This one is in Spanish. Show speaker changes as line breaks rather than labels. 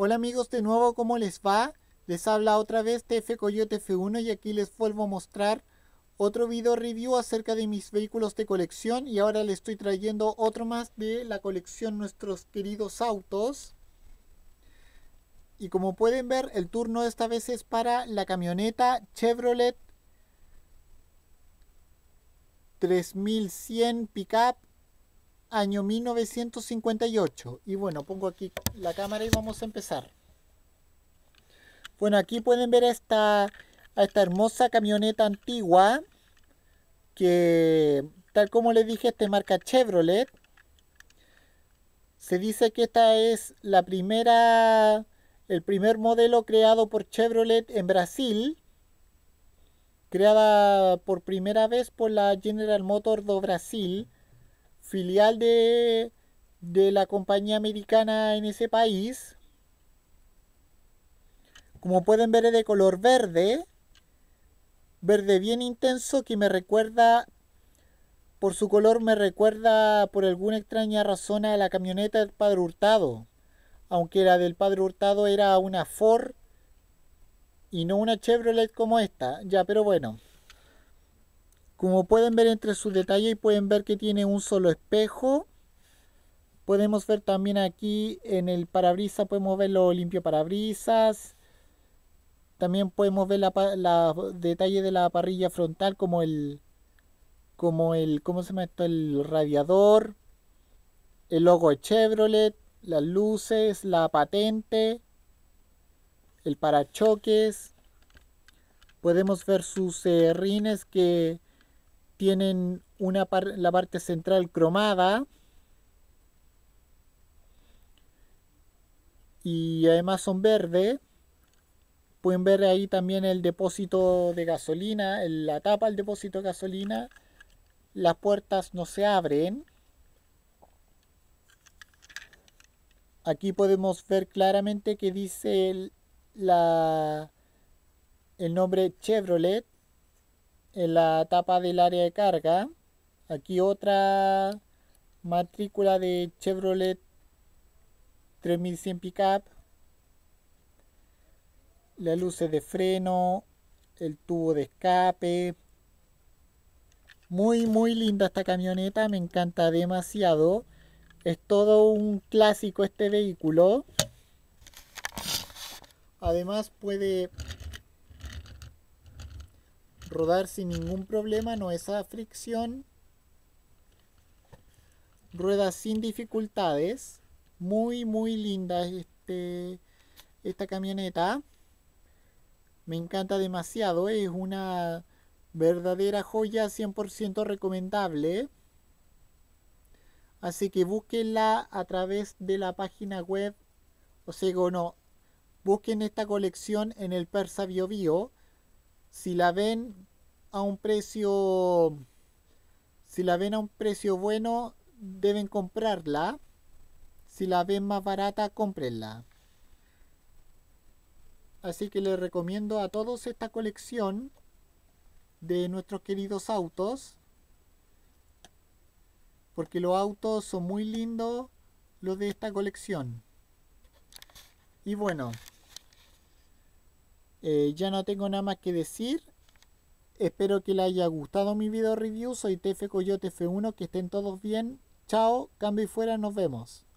Hola amigos de nuevo, ¿cómo les va? Les habla otra vez TF Coyote F1 y aquí les vuelvo a mostrar otro video review acerca de mis vehículos de colección y ahora les estoy trayendo otro más de la colección Nuestros Queridos Autos. Y como pueden ver, el turno esta vez es para la camioneta Chevrolet 3100 Pickup año 1958. Y bueno, pongo aquí la cámara y vamos a empezar. Bueno, aquí pueden ver esta, esta hermosa camioneta antigua que, tal como les dije, este marca Chevrolet. Se dice que esta es la primera, el primer modelo creado por Chevrolet en Brasil, creada por primera vez por la General Motors do Brasil filial de, de la compañía americana en ese país. Como pueden ver es de color verde, verde bien intenso que me recuerda, por su color me recuerda por alguna extraña razón a la camioneta del padre Hurtado. Aunque la del padre Hurtado era una Ford y no una Chevrolet como esta, ya pero bueno. Como pueden ver entre sus detalles, pueden ver que tiene un solo espejo. Podemos ver también aquí en el parabrisas, podemos ver los limpio parabrisas. También podemos ver los detalle de la parrilla frontal como el, como el, ¿cómo se llama El radiador, el logo de Chevrolet, las luces, la patente, el parachoques. Podemos ver sus eh, rines que tienen la parte central cromada y además son verde pueden ver ahí también el depósito de gasolina, la tapa del depósito de gasolina, las puertas no se abren. Aquí podemos ver claramente que dice la, el nombre Chevrolet en la tapa del área de carga. Aquí otra matrícula de Chevrolet 3100 Pickup. Las luces de freno, el tubo de escape. Muy, muy linda esta camioneta, me encanta demasiado. Es todo un clásico este vehículo. Además puede rodar sin ningún problema, no es a fricción. Rueda sin dificultades. Muy, muy linda este, esta camioneta. Me encanta demasiado. Es una verdadera joya 100% recomendable. Así que búsquenla a través de la página web. O sea, no. Busquen esta colección en el Persa Bio Bio si la ven a un precio si la ven a un precio bueno deben comprarla si la ven más barata cómprenla así que les recomiendo a todos esta colección de nuestros queridos autos porque los autos son muy lindos los de esta colección y bueno eh, ya no tengo nada más que decir. Espero que les haya gustado mi video review. Soy TF Coyote F1. Que estén todos bien. Chao, cambio y fuera, nos vemos.